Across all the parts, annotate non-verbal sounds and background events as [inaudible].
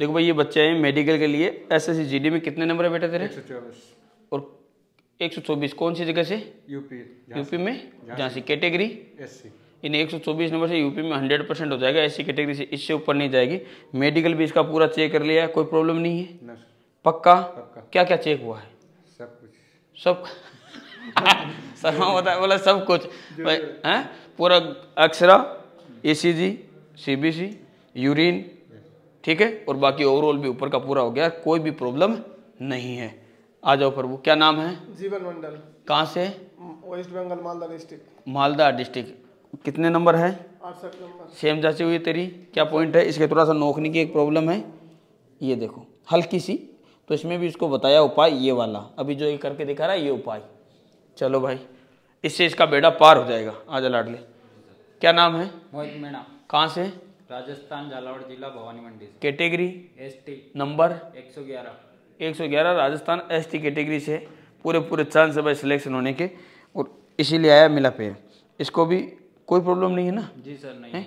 देखो भाई ये बच्चे हैं मेडिकल के लिए एस एस में कितने नंबर है बेटा तेरे और एक कौन सी जगह से यूपी यूपी में झांसी कैटेगरी एससी इन एक सौ चौबीस नंबर से यूपी में हंड्रेड परसेंट हो जाएगा एससी कैटेगरी से इससे ऊपर नहीं जाएगी मेडिकल भी इसका पूरा चेक कर लिया है कोई प्रॉब्लम नहीं है पक्का क्या क्या चेक हुआ है सब कुछ सब [laughs] शर्मा बता बोला सब कुछ हैं हाँ? पूरा अक्षरा ए सी सी यूरिन ठीक है और बाकी ओवरऑल भी ऊपर का पूरा हो गया कोई भी प्रॉब्लम नहीं है आ जाओ प्रभु क्या नाम है जीवन मंडल कहाँ से west Bengal Malda district Malda district कितने नंबर है सेम जांची हुई तेरी क्या पॉइंट है इसके थोड़ा सा नोकनी की एक प्रॉब्लम है ये देखो हल्की सी तो इसमें भी इसको बताया उपाय ये वाला अभी जो ये करके दिखा रहा है ये उपाय चलो भाई इससे इसका बेड़ा पार हो जाएगा आ जा लाडले क्या नाम है मोहित मीणा कहाँ से राजस्थान झालावाड़ जिला Bhawani Mandi category T number एक सौ ग्यारह राजस्थान टी कैटेगरी से पूरे पूरे चांस है भाई सिलेक्शन होने के और इसीलिए आया मिला पे इसको भी कोई प्रॉब्लम नहीं है ना जी सर नहीं है?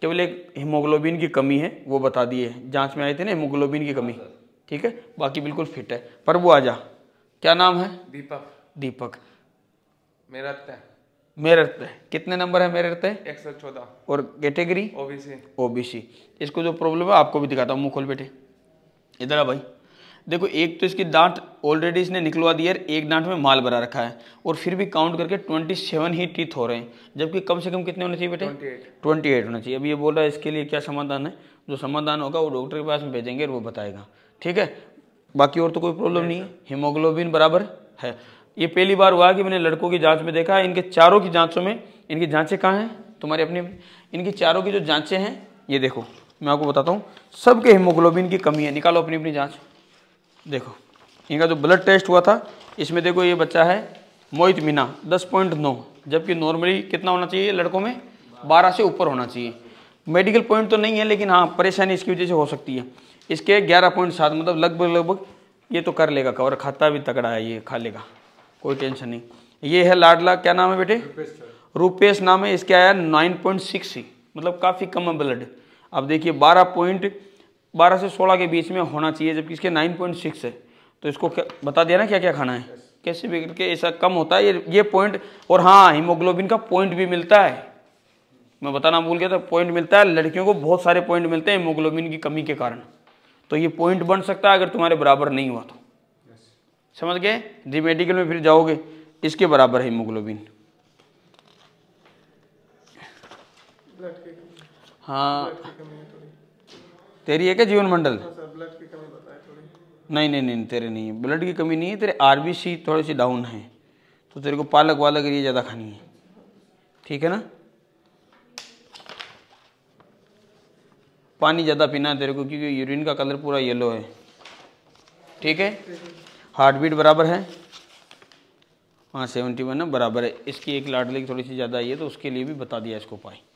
केवल एक हीमोग्लोबिन की कमी है वो बता दिए जांच में आए थे ना हीमोग्लोबिन की कमी हाँ ठीक है बाकी बिल्कुल फिट है पर वो आ जा क्या नाम है दीपक दीपक मेरा मेरठ पे कितने नंबर है मेरठ पे एक सौ चौदह और कैटेगरी ओबीसी ओबीसी इसको जो प्रॉब्लम है आपको भी दिखाता हूँ मुँह खोल बैठे इधर आ भाई देखो एक तो इसकी दांत ऑलरेडी इसने निकलवा दिया है एक दांत में माल भरा रखा है और फिर भी काउंट करके 27 ही टीथ हो रहे हैं जबकि कम से कम कितने होने चाहिए बेटे 28 28 होना चाहिए अभी ये बोल रहा है इसके लिए क्या समाधान है जो समाधान होगा वो डॉक्टर के पास में भेजेंगे और वो बताएगा ठीक है बाकी और तो कोई प्रॉब्लम नहीं है हीमोग्लोबिन बराबर है ये पहली बार हुआ कि मैंने लड़कों की जांच में देखा है इनके चारों की जांचों में इनकी जांचें कहाँ हैं तुम्हारी अपनी इनकी चारों की जो जांचें हैं ये देखो मैं आपको बताता हूँ सबके हीमोग्लोबिन की कमी है निकालो अपनी अपनी जाँच देखो इनका जो ब्लड टेस्ट हुआ था इसमें देखो ये बच्चा है मोहित मीना दस पॉइंट नौ जबकि नॉर्मली कितना होना चाहिए लड़कों में बारह से ऊपर होना चाहिए मेडिकल पॉइंट तो नहीं है लेकिन हाँ परेशानी इसकी वजह से हो सकती है इसके ग्यारह पॉइंट सात मतलब लगभग लगभग ये तो कर लेगा कवर खाता भी तगड़ा है ये खा लेगा कोई टेंशन नहीं ये है लाडला क्या नाम है बेटे रूपेश नाम है इसके आया नाइन पॉइंट सिक्स ही मतलब काफ़ी कम है ब्लड अब देखिए बारह पॉइंट बारह से सोलह के बीच में होना चाहिए जबकि इसके नाइन पॉइंट सिक्स है तो इसको बता दिया ना क्या क्या खाना है कैसे बिगड़ के ऐसा कम होता है ये ये पॉइंट और हाँ हीमोग्लोबिन का पॉइंट भी मिलता है मैं बताना भूल गया था पॉइंट मिलता है लड़कियों को बहुत सारे पॉइंट मिलते हैं हीमोग्लोबिन की कमी के कारण तो ये पॉइंट बन सकता है अगर तुम्हारे बराबर नहीं हुआ तो समझ गए जी मेडिकल में फिर जाओगे इसके बराबर है हीमोग्लोबिन हाँ तेरी है क्या जीवन मंडल हाँ नहीं नहीं नहीं तेरे नहीं है ब्लड की कमी नहीं है तेरे आरबीसी थोड़ी सी डाउन है तो तेरे को पालक वालक ये ज़्यादा खानी है ठीक है ना पानी ज़्यादा पीना है तेरे को क्योंकि यूरिन का कलर पूरा येलो है ठीक है हार्ट बीट बराबर है हाँ सेवेंटी वन बराबर है इसकी एक लाडली थोड़ी सी ज़्यादा आई है तो उसके लिए भी बता दिया इसको पाई